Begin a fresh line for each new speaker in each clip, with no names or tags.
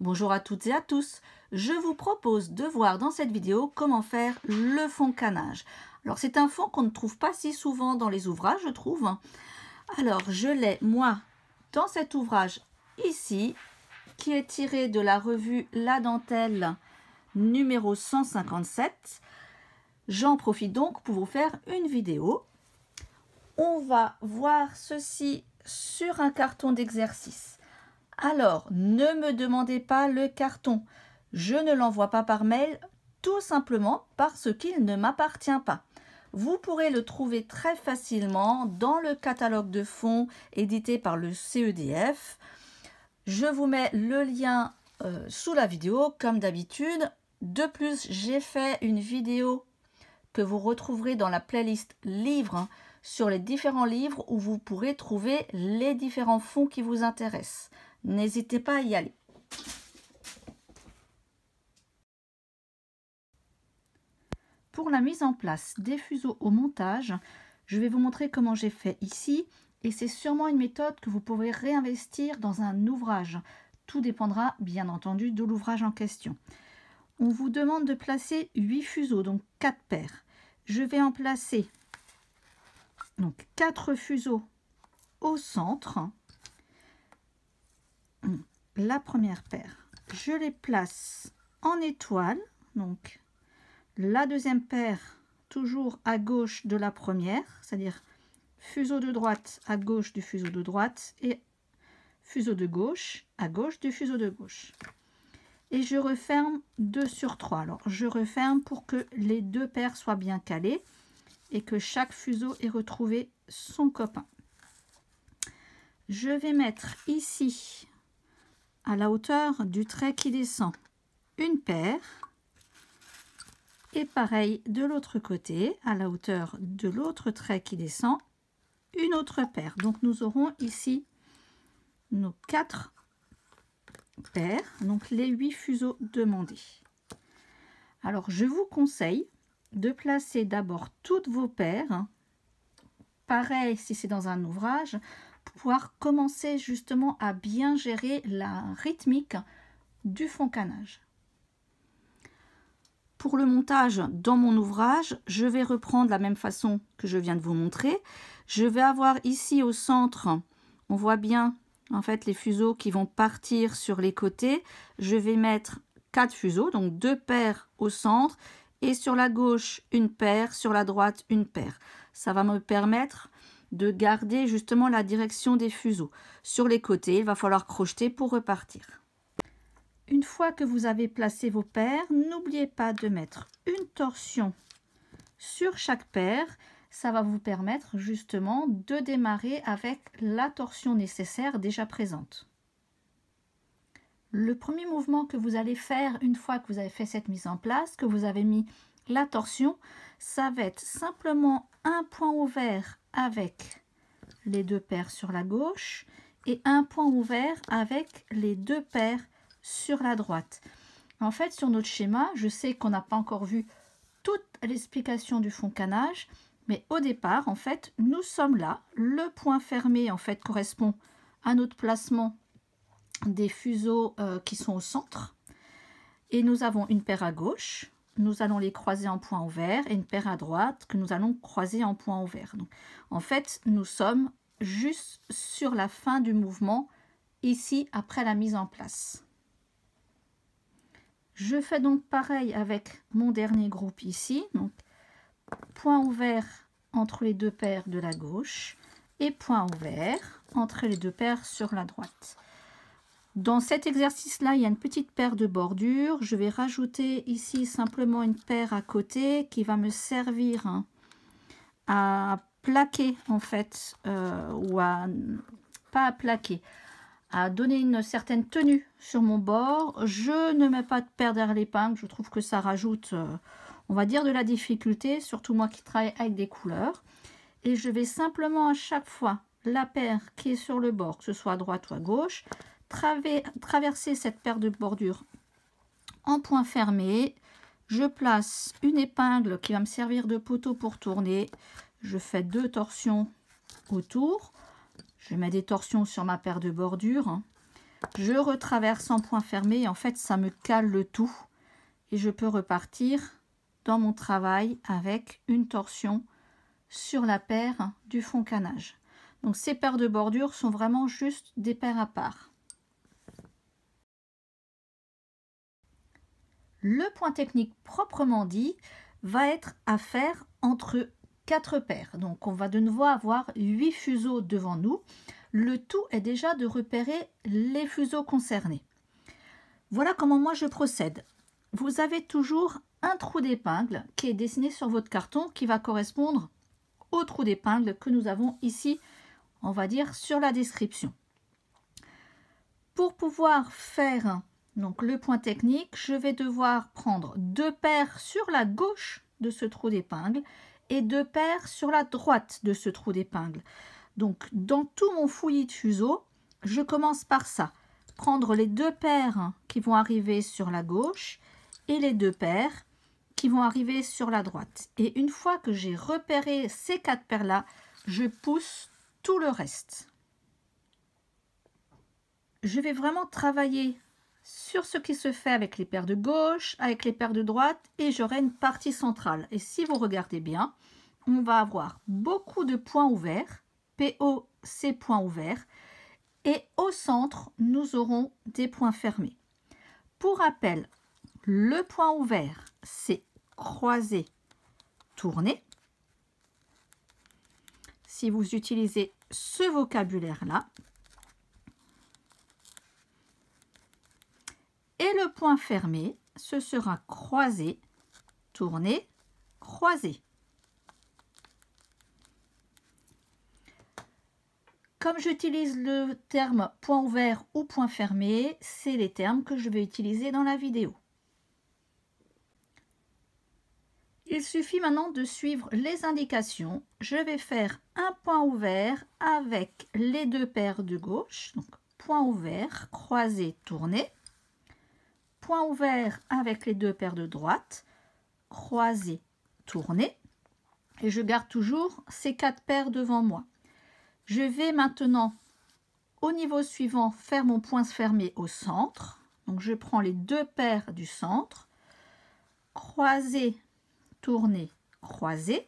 Bonjour à toutes et à tous, je vous propose de voir dans cette vidéo comment faire le fond canage. Alors c'est un fond qu'on ne trouve pas si souvent dans les ouvrages je trouve. Alors je l'ai moi dans cet ouvrage ici qui est tiré de la revue La Dentelle numéro 157. J'en profite donc pour vous faire une vidéo. On va voir ceci sur un carton d'exercice. Alors, ne me demandez pas le carton. Je ne l'envoie pas par mail tout simplement parce qu'il ne m'appartient pas. Vous pourrez le trouver très facilement dans le catalogue de fonds édité par le CEDF. Je vous mets le lien euh, sous la vidéo comme d'habitude. De plus, j'ai fait une vidéo que vous retrouverez dans la playlist livres hein, sur les différents livres où vous pourrez trouver les différents fonds qui vous intéressent. N'hésitez pas à y aller. Pour la mise en place des fuseaux au montage, je vais vous montrer comment j'ai fait ici et c'est sûrement une méthode que vous pouvez réinvestir dans un ouvrage. Tout dépendra bien entendu de l'ouvrage en question. On vous demande de placer 8 fuseaux, donc 4 paires. Je vais en placer donc 4 fuseaux au centre la première paire. Je les place en étoile, donc la deuxième paire toujours à gauche de la première, c'est-à-dire fuseau de droite à gauche du fuseau de droite et fuseau de gauche à gauche du fuseau de gauche. Et je referme 2 sur 3. Alors je referme pour que les deux paires soient bien calées et que chaque fuseau ait retrouvé son copain. Je vais mettre ici la hauteur du trait qui descend une paire et pareil de l'autre côté à la hauteur de l'autre trait qui descend une autre paire donc nous aurons ici nos quatre paires donc les huit fuseaux demandés alors je vous conseille de placer d'abord toutes vos paires pareil si c'est dans un ouvrage pouvoir commencer justement à bien gérer la rythmique du foncanage. Pour le montage dans mon ouvrage, je vais reprendre la même façon que je viens de vous montrer. Je vais avoir ici au centre, on voit bien en fait les fuseaux qui vont partir sur les côtés. Je vais mettre quatre fuseaux, donc deux paires au centre et sur la gauche une paire, sur la droite une paire. Ça va me permettre de garder justement la direction des fuseaux. Sur les côtés, il va falloir crocheter pour repartir. Une fois que vous avez placé vos paires, n'oubliez pas de mettre une torsion sur chaque paire. Ça va vous permettre justement de démarrer avec la torsion nécessaire déjà présente. Le premier mouvement que vous allez faire une fois que vous avez fait cette mise en place, que vous avez mis la torsion, ça va être simplement un point ouvert avec les deux paires sur la gauche et un point ouvert avec les deux paires sur la droite. En fait, sur notre schéma, je sais qu'on n'a pas encore vu toute l'explication du fond canage, mais au départ, en fait, nous sommes là. Le point fermé, en fait, correspond à notre placement des fuseaux euh, qui sont au centre. Et nous avons une paire à gauche, nous allons les croiser en point ouvert et une paire à droite que nous allons croiser en point ouvert. en fait, nous sommes juste sur la fin du mouvement, ici après la mise en place. Je fais donc pareil avec mon dernier groupe ici. Donc, point ouvert entre les deux paires de la gauche et point ouvert entre les deux paires sur la droite. Dans cet exercice-là, il y a une petite paire de bordures. Je vais rajouter ici simplement une paire à côté qui va me servir hein, à plaquer en fait, euh, ou à, pas à plaquer, à donner une certaine tenue sur mon bord. Je ne mets pas de paire derrière l'épingle, je trouve que ça rajoute, euh, on va dire, de la difficulté, surtout moi qui travaille avec des couleurs. Et je vais simplement à chaque fois la paire qui est sur le bord, que ce soit à droite ou à gauche, traverser cette paire de bordures en point fermé. Je place une épingle qui va me servir de poteau pour tourner. Je fais deux torsions autour. Je mets des torsions sur ma paire de bordures. Je retraverse en point fermé. en fait, ça me cale le tout. Et je peux repartir dans mon travail avec une torsion sur la paire du fond canage. Donc ces paires de bordures sont vraiment juste des paires à part. Le point technique proprement dit va être à faire entre quatre paires. Donc on va de nouveau avoir huit fuseaux devant nous. Le tout est déjà de repérer les fuseaux concernés. Voilà comment moi je procède. Vous avez toujours un trou d'épingle qui est dessiné sur votre carton qui va correspondre au trou d'épingle que nous avons ici, on va dire, sur la description. Pour pouvoir faire donc le point technique, je vais devoir prendre deux paires sur la gauche de ce trou d'épingle et deux paires sur la droite de ce trou d'épingle. Donc dans tout mon fouillis de fuseau, je commence par ça. Prendre les deux paires qui vont arriver sur la gauche et les deux paires qui vont arriver sur la droite. Et une fois que j'ai repéré ces quatre paires-là, je pousse tout le reste. Je vais vraiment travailler sur ce qui se fait avec les paires de gauche, avec les paires de droite, et j'aurai une partie centrale. Et si vous regardez bien, on va avoir beaucoup de points ouverts, PO, c'est points ouverts, et au centre, nous aurons des points fermés. Pour rappel, le point ouvert, c'est croisé, tourné. Si vous utilisez ce vocabulaire-là, point fermé, ce sera croisé, tourné, croisé. Comme j'utilise le terme point ouvert ou point fermé, c'est les termes que je vais utiliser dans la vidéo. Il suffit maintenant de suivre les indications. Je vais faire un point ouvert avec les deux paires de gauche. Donc, point ouvert, croisé, tourné ouvert avec les deux paires de droite, croisé, tourné. Et je garde toujours ces quatre paires devant moi. Je vais maintenant au niveau suivant faire mon point fermé au centre. Donc je prends les deux paires du centre, croisé, tourné, croisé.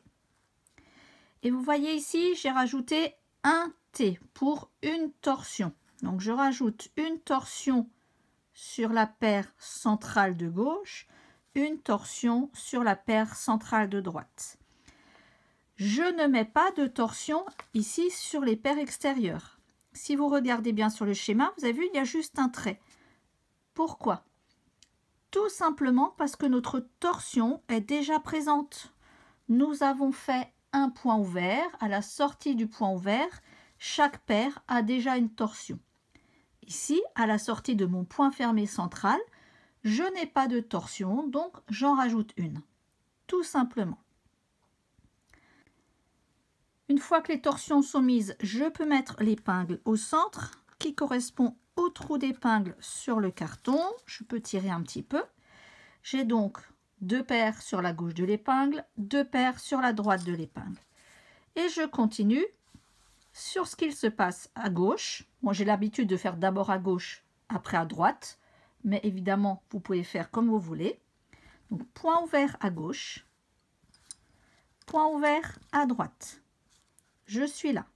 Et vous voyez ici, j'ai rajouté un T pour une torsion. Donc je rajoute une torsion sur la paire centrale de gauche, une torsion sur la paire centrale de droite. Je ne mets pas de torsion ici sur les paires extérieures. Si vous regardez bien sur le schéma, vous avez vu, il y a juste un trait. Pourquoi Tout simplement parce que notre torsion est déjà présente. Nous avons fait un point ouvert. À la sortie du point ouvert, chaque paire a déjà une torsion. Ici, à la sortie de mon point fermé central, je n'ai pas de torsion, donc j'en rajoute une, tout simplement. Une fois que les torsions sont mises, je peux mettre l'épingle au centre, qui correspond au trou d'épingle sur le carton. Je peux tirer un petit peu. J'ai donc deux paires sur la gauche de l'épingle, deux paires sur la droite de l'épingle. Et je continue sur ce qu'il se passe à gauche. Moi, j'ai l'habitude de faire d'abord à gauche, après à droite. Mais évidemment, vous pouvez faire comme vous voulez. Donc, point ouvert à gauche, point ouvert à droite. Je suis là.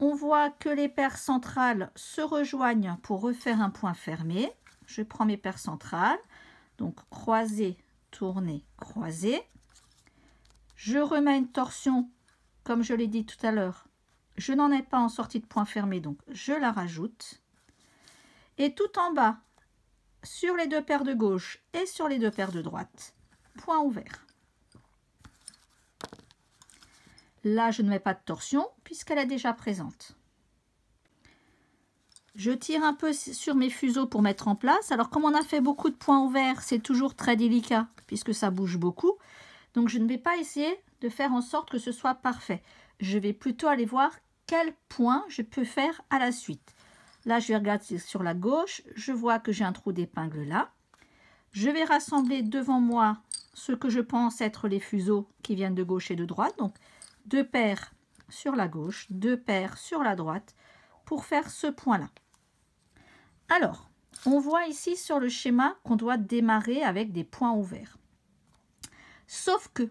On voit que les paires centrales se rejoignent pour refaire un point fermé. Je prends mes paires centrales. Donc, croisé, tourné, croisé. Je remets une torsion, comme je l'ai dit tout à l'heure, je n'en ai pas en sortie de point fermé, donc je la rajoute. Et tout en bas, sur les deux paires de gauche et sur les deux paires de droite, point ouvert. Là, je ne mets pas de torsion puisqu'elle est déjà présente. Je tire un peu sur mes fuseaux pour mettre en place. Alors, comme on a fait beaucoup de points ouverts, c'est toujours très délicat puisque ça bouge beaucoup. Donc, je ne vais pas essayer de faire en sorte que ce soit parfait. Je vais plutôt aller voir quel point je peux faire à la suite. Là, je vais regarder sur la gauche. Je vois que j'ai un trou d'épingle là. Je vais rassembler devant moi ce que je pense être les fuseaux qui viennent de gauche et de droite. Donc, deux paires sur la gauche, deux paires sur la droite pour faire ce point-là. Alors, on voit ici sur le schéma qu'on doit démarrer avec des points ouverts. Sauf que,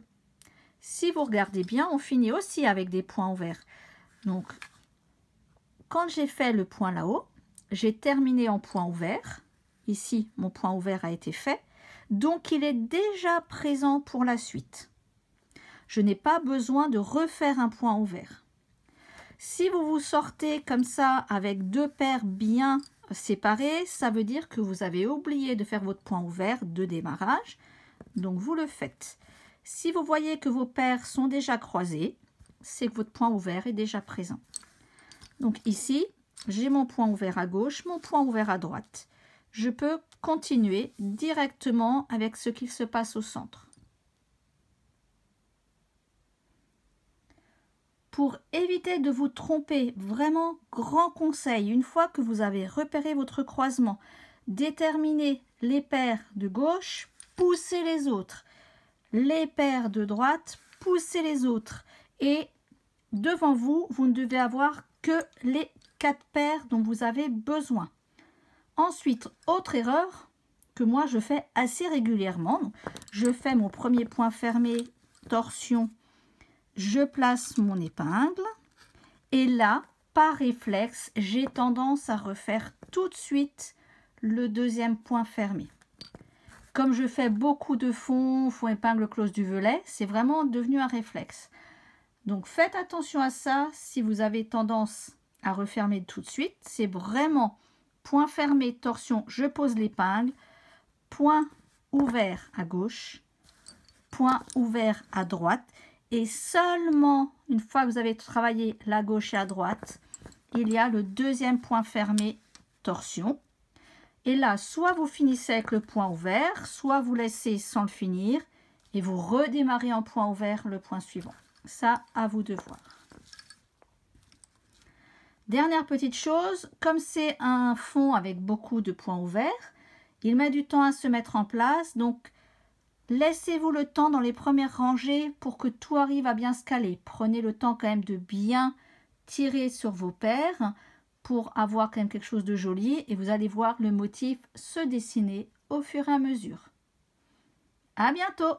si vous regardez bien, on finit aussi avec des points ouverts. Donc, quand j'ai fait le point là-haut, j'ai terminé en point ouvert. Ici, mon point ouvert a été fait. Donc, il est déjà présent pour la suite. Je n'ai pas besoin de refaire un point ouvert. Si vous vous sortez comme ça avec deux paires bien séparées, ça veut dire que vous avez oublié de faire votre point ouvert de démarrage. Donc, vous le faites. Si vous voyez que vos paires sont déjà croisées, c'est que votre point ouvert est déjà présent. Donc ici, j'ai mon point ouvert à gauche, mon point ouvert à droite. Je peux continuer directement avec ce qu'il se passe au centre. Pour éviter de vous tromper, vraiment grand conseil, une fois que vous avez repéré votre croisement, déterminez les paires de gauche, poussez les autres. Les paires de droite, poussez les autres. Et devant vous, vous ne devez avoir que les quatre paires dont vous avez besoin. Ensuite, autre erreur que moi je fais assez régulièrement. Je fais mon premier point fermé, torsion, je place mon épingle. Et là, par réflexe, j'ai tendance à refaire tout de suite le deuxième point fermé. Comme je fais beaucoup de fonds, fonds épingle close du velet, c'est vraiment devenu un réflexe. Donc faites attention à ça. Si vous avez tendance à refermer tout de suite, c'est vraiment point fermé, torsion, je pose l'épingle, point ouvert à gauche, point ouvert à droite. Et seulement une fois que vous avez travaillé la gauche et à droite, il y a le deuxième point fermé, torsion. Et là, soit vous finissez avec le point ouvert, soit vous laissez sans le finir et vous redémarrez en point ouvert le point suivant ça à vous de voir. Dernière petite chose, comme c'est un fond avec beaucoup de points ouverts, il met du temps à se mettre en place, donc laissez-vous le temps dans les premières rangées pour que tout arrive à bien se caler. Prenez le temps quand même de bien tirer sur vos paires pour avoir quand même quelque chose de joli et vous allez voir le motif se dessiner au fur et à mesure. À bientôt